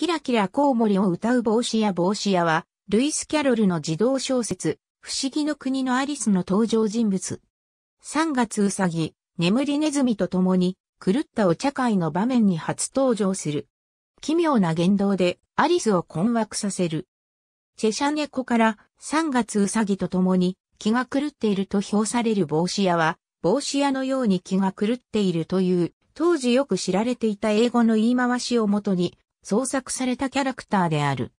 キラキラコウモリを歌う帽子や帽子屋は、ルイス・キャロルの児童小説、不思議の国のアリスの登場人物。3月うさぎ、眠りネズミと共に、狂ったお茶会の場面に初登場する。奇妙な言動で、アリスを困惑させる。チェシャ猫から3月うさぎと共に気が狂っていると評される帽子屋は、帽子屋のように気が狂っているという、当時よく知られていた英語の言い回しをもとに創作されたキャラクターである。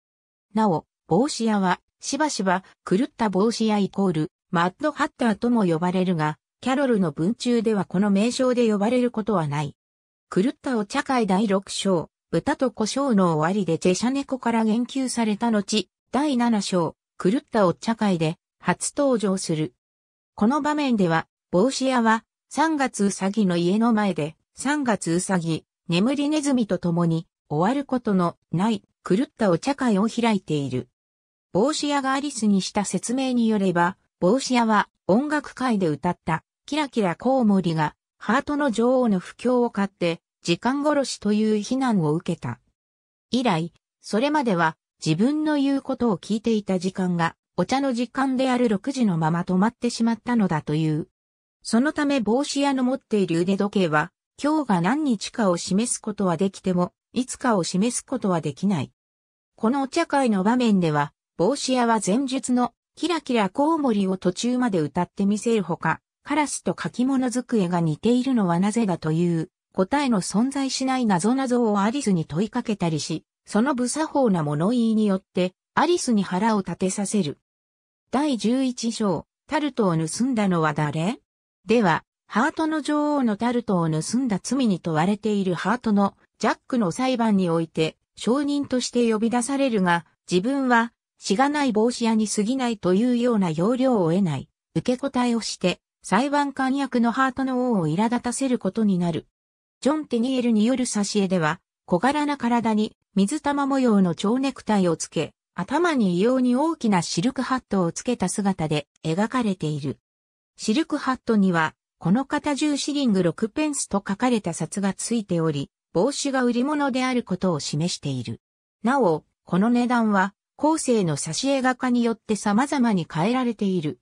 なお、帽子屋は、しばしば、狂った帽子屋イコール、マッドハッターとも呼ばれるが、キャロルの文中ではこの名称で呼ばれることはない。狂ったお茶会第6章、豚と胡椒の終わりでチェシャ猫から言及された後、第7章、狂ったお茶会で、初登場する。この場面では、帽子屋は、3月うさぎの家の前で、3月うさぎ、眠りネズミと共に、終わることのない狂ったお茶会を開いている。帽子屋がアリスにした説明によれば、帽子屋は音楽会で歌ったキラキラコウモリがハートの女王の不況を買って時間殺しという非難を受けた。以来、それまでは自分の言うことを聞いていた時間がお茶の時間である6時のまま止まってしまったのだという。そのため帽子屋の持っている腕時計は今日が何日かを示すことはできてもいつかを示すことはできない。このお茶会の場面では、帽子屋は前述のキラキラコウモリを途中まで歌ってみせるほか、カラスと書き物机が似ているのはなぜだという答えの存在しない謎々をアリスに問いかけたりし、その無作法な物言いによってアリスに腹を立てさせる。第11章、タルトを盗んだのは誰では、ハートの女王のタルトを盗んだ罪に問われているハートのジャックの裁判において、証人として呼び出されるが、自分は、しがない帽子屋に過ぎないというような要領を得ない、受け答えをして、裁判官役のハートの王を苛立たせることになる。ジョン・テニエルによる挿絵では、小柄な体に水玉模様の蝶ネクタイをつけ、頭に異様に大きなシルクハットをつけた姿で描かれている。シルクハットには、この方10シリング6ペンスと書かれた札がついており、帽子が売り物であることを示している。なお、この値段は、後世の挿絵画家によって様々に変えられている。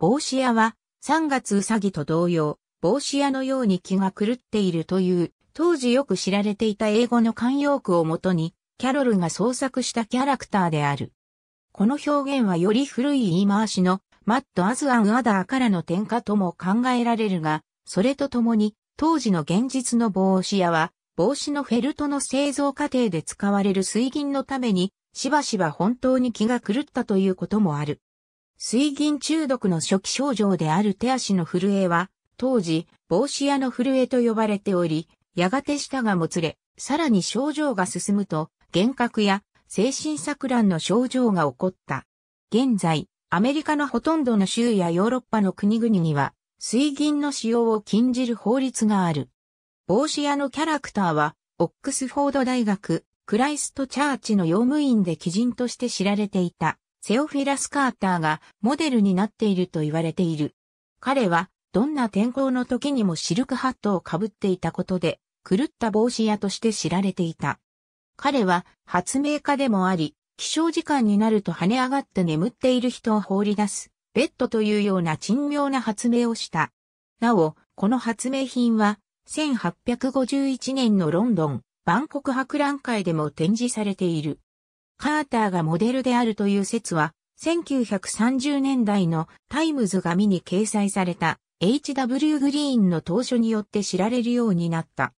帽子屋は、三月うさぎと同様、帽子屋のように気が狂っているという、当時よく知られていた英語の慣用句をもとに、キャロルが創作したキャラクターである。この表現はより古い言い回しの、マット・アズ・アン・アダーからの転化とも考えられるが、それとともに、当時の現実の帽子屋は、帽子のフェルトの製造過程で使われる水銀のために、しばしば本当に気が狂ったということもある。水銀中毒の初期症状である手足の震えは、当時、帽子屋の震えと呼ばれており、やがて舌がもつれ、さらに症状が進むと、幻覚や精神錯乱の症状が起こった。現在、アメリカのほとんどの州やヨーロッパの国々には、水銀の使用を禁じる法律がある。帽子屋のキャラクターは、オックスフォード大学、クライストチャーチの用務員で基人として知られていた、セオフィラス・カーターがモデルになっていると言われている。彼は、どんな天候の時にもシルクハットをかぶっていたことで、狂った帽子屋として知られていた。彼は発明家でもあり、起床時間になると跳ね上がって眠っている人を放り出す、ベッドというような珍妙な発明をした。なお、この発明品は1851年のロンドン、万国博覧会でも展示されている。カーターがモデルであるという説は、1930年代のタイムズ紙に掲載された H.W. グリーンの当初によって知られるようになった。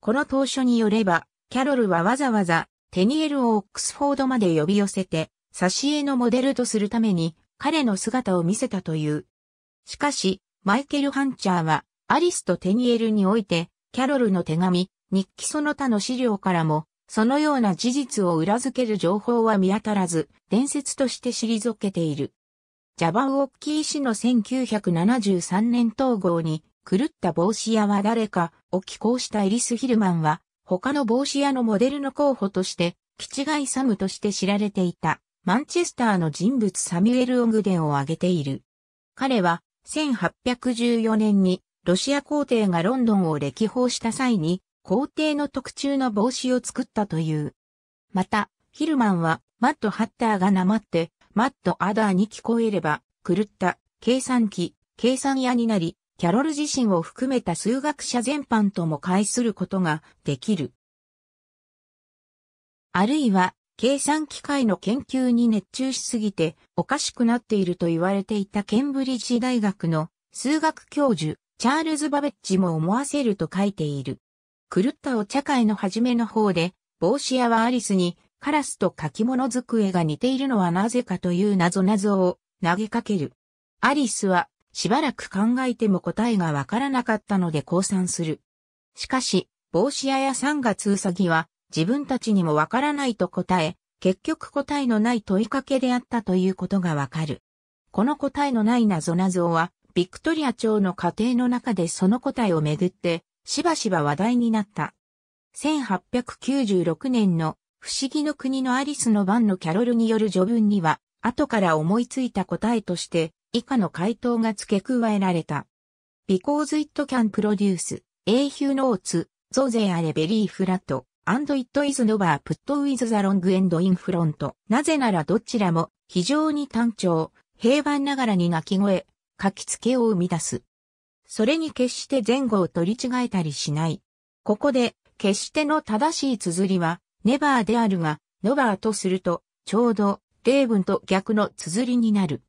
この当初によれば、キャロルはわざわざテニエルをオックスフォードまで呼び寄せて、挿絵のモデルとするために彼の姿を見せたという。しかし、マイケル・ハンチャーはアリスとテニエルにおいて、キャロルの手紙、日記その他の資料からも、そのような事実を裏付ける情報は見当たらず、伝説として退けている。ジャバウオッキー氏の1973年統合に、狂った帽子屋は誰かを寄稿したエリス・ヒルマンは、他の帽子屋のモデルの候補として、キチガイサムとして知られていた、マンチェスターの人物サミュエル・オグデンを挙げている。彼は、1814年にロシア皇帝がロンドンを歴訪した際に、皇帝の特注の帽子を作ったという。また、ヒルマンは、マット・ハッターがなまって、マット・アダーに聞こえれば、狂った、計算機、計算屋になり、キャロル自身を含めた数学者全般とも会することができる。あるいは、計算機械の研究に熱中しすぎておかしくなっていると言われていたケンブリッジ大学の数学教授チャールズ・バベッジも思わせると書いている。狂ったお茶会の初めの方で、帽子屋はアリスに、カラスと書き物机が似ているのはなぜかという謎謎を投げかける。アリスは、しばらく考えても答えがわからなかったので降参する。しかし、帽子屋や3月うさぎは、自分たちにもわからないと答え、結局答えのない問いかけであったということがわかる。この答えのない謎謎は、ビクトリア朝の過程の中でその答えをめぐって、しばしば話題になった。1896年の不思議の国のアリスの番のキャロルによる序文には、後から思いついた答えとして、以下の回答が付け加えられた。Because it can produce, a few notes, so they are very flat, and it is never put with the long end in front. なぜならどちらも非常に単調、平板ながらに鳴き声、書き付けを生み出す。それに決して前後を取り違えたりしない。ここで、決しての正しい綴りは、ネバーであるが、ノバーとすると、ちょうど、例文と逆の綴りになる。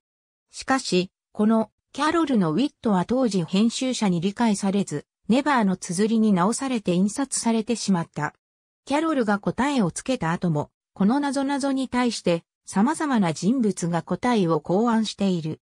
しかし、この、キャロルのウィットは当時編集者に理解されず、ネバーの綴りに直されて印刷されてしまった。キャロルが答えをつけた後も、この謎々に対して、様々な人物が答えを考案している。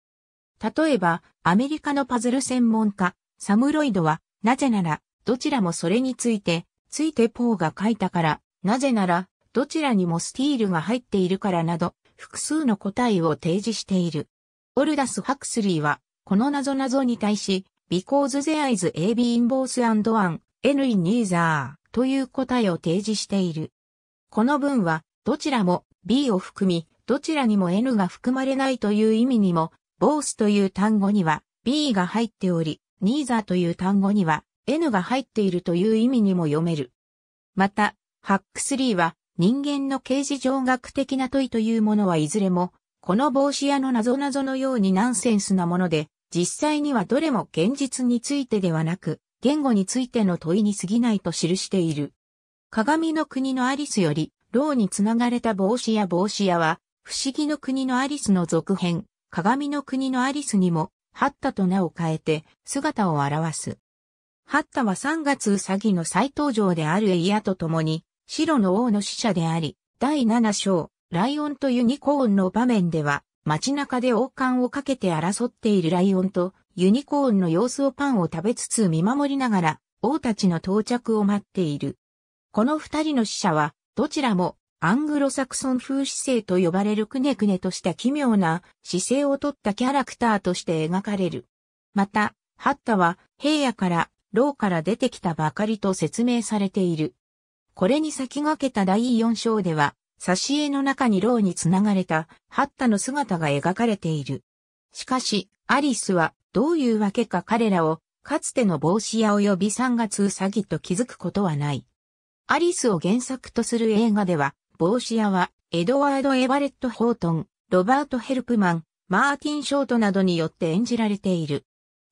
例えば、アメリカのパズル専門家、サムロイドは、なぜなら、どちらもそれについて、ついてポーが書いたから、なぜなら、どちらにもスティールが入っているからなど、複数の答えを提示している。オルダス・ハクスリーは、この謎謎に対し、because there is a b in both and o n n in neither という答えを提示している。この文は、どちらも b を含み、どちらにも n が含まれないという意味にもボースという単語には B が入っており、ニーザーという単語には N が入っているという意味にも読める。また、ハックスリーは人間の形事上学的な問いというものはいずれも、この帽子屋の謎々のようにナンセンスなもので、実際にはどれも現実についてではなく、言語についての問いに過ぎないと記している。鏡の国のアリスより、牢につながれた帽子や帽子屋は、不思議の国のアリスの続編、鏡の国のアリスにも、ハッタと名を変えて姿を表す。ハッタは3月ウサギの再登場であるエイヤと共に、白の王の使者であり、第7章、ライオンとユニコーンの場面では、街中で王冠をかけて争っているライオンとユニコーンの様子をパンを食べつつ見守りながら、王たちの到着を待っている。この二人の死者は、どちらもアングロサクソン風姿勢と呼ばれるくねくねとした奇妙な姿勢をとったキャラクターとして描かれる。また、ハッタは平野から牢から出てきたばかりと説明されている。これに先駆けた第4章では、挿絵の中に牢につながれたハッタの姿が描かれている。しかし、アリスはどういうわけか彼らをかつての帽子屋及び3月うさぎと気づくことはない。アリスを原作とする映画では、帽子屋は、エドワード・エヴァレット・ホートン、ロバート・ヘルプマン、マーティン・ショートなどによって演じられている。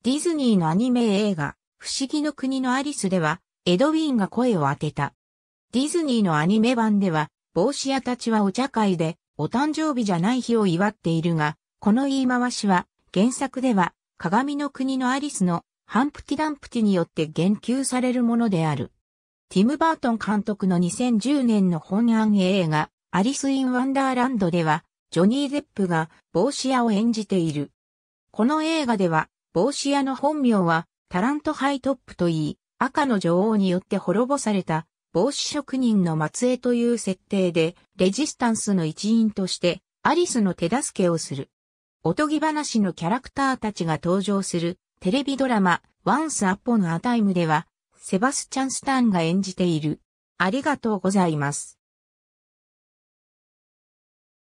ディズニーのアニメ映画、不思議の国のアリスでは、エドウィーンが声を当てた。ディズニーのアニメ版では、帽子屋たちはお茶会で、お誕生日じゃない日を祝っているが、この言い回しは、原作では、鏡の国のアリスの、ハンプティダンプティによって言及されるものである。ティム・バートン監督の2010年の本案映画、アリス・イン・ワンダーランドでは、ジョニー・デップが帽子屋を演じている。この映画では、帽子屋の本名は、タラント・ハイトップといい、赤の女王によって滅ぼされた、帽子職人の末裔という設定で、レジスタンスの一員として、アリスの手助けをする。おとぎ話のキャラクターたちが登場する、テレビドラマ、Once Upon a Time では、セバスチャン・スタンが演じている。ありがとうございます。